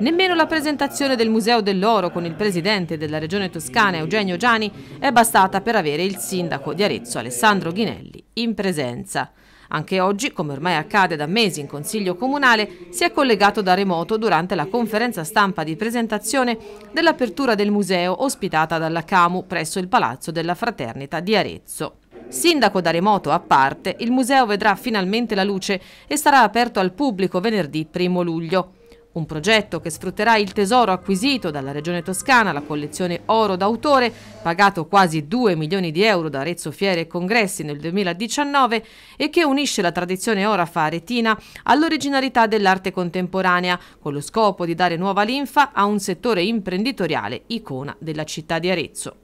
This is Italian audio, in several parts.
Nemmeno la presentazione del Museo dell'Oro con il presidente della regione toscana Eugenio Giani è bastata per avere il sindaco di Arezzo Alessandro Ghinelli in presenza. Anche oggi, come ormai accade da mesi in Consiglio Comunale, si è collegato da remoto durante la conferenza stampa di presentazione dell'apertura del museo ospitata dalla CAMU presso il Palazzo della Fraternita di Arezzo. Sindaco da remoto a parte, il museo vedrà finalmente la luce e sarà aperto al pubblico venerdì 1 luglio. Un progetto che sfrutterà il tesoro acquisito dalla Regione Toscana, la collezione Oro d'autore, pagato quasi 2 milioni di euro da Arezzo Fiere e Congressi nel 2019 e che unisce la tradizione orafa aretina all'originalità dell'arte contemporanea, con lo scopo di dare nuova linfa a un settore imprenditoriale icona della città di Arezzo.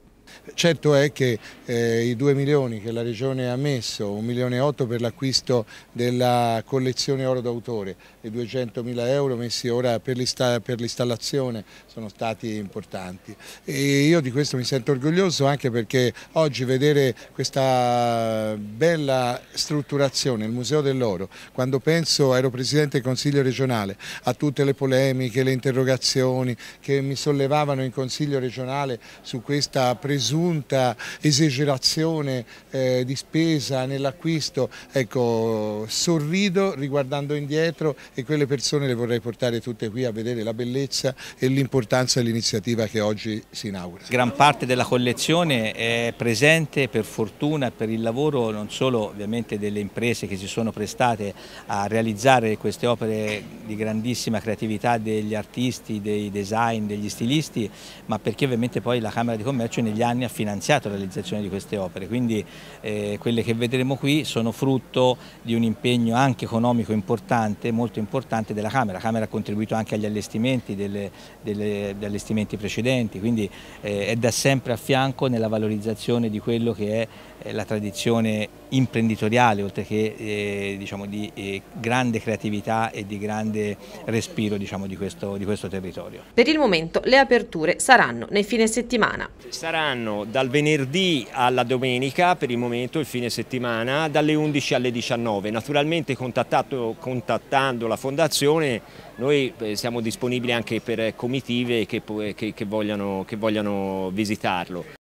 Certo è che eh, i 2 milioni che la Regione ha messo, 1 milione e 8 per l'acquisto della collezione oro d'autore e 200 mila euro messi ora per l'installazione sono stati importanti. E io di questo mi sento orgoglioso anche perché oggi vedere questa bella strutturazione, il Museo dell'Oro, quando penso, ero Presidente del Consiglio regionale, a tutte le polemiche, le interrogazioni che mi sollevavano in Consiglio regionale su questa presenza presunta esagerazione eh, di spesa nell'acquisto, ecco, sorrido riguardando indietro e quelle persone le vorrei portare tutte qui a vedere la bellezza e l'importanza dell'iniziativa che oggi si inaugura. Gran parte della collezione è presente per fortuna per il lavoro non solo ovviamente delle imprese che si sono prestate a realizzare queste opere di grandissima creatività degli artisti, dei design, degli stilisti, ma perché ovviamente poi la Camera di Commercio negli anni anni ha finanziato la realizzazione di queste opere, quindi eh, quelle che vedremo qui sono frutto di un impegno anche economico importante, molto importante della Camera, la Camera ha contribuito anche agli allestimenti, delle, delle, degli allestimenti precedenti, quindi eh, è da sempre a fianco nella valorizzazione di quello che è eh, la tradizione imprenditoriale, oltre che eh, diciamo di eh, grande creatività e di grande respiro diciamo, di, questo, di questo territorio. Per il momento le aperture saranno nei fine settimana. Saranno saranno dal venerdì alla domenica, per il momento il fine settimana, dalle 11 alle 19. Naturalmente contattando la fondazione noi eh, siamo disponibili anche per comitive che, che, che, vogliano, che vogliano visitarlo.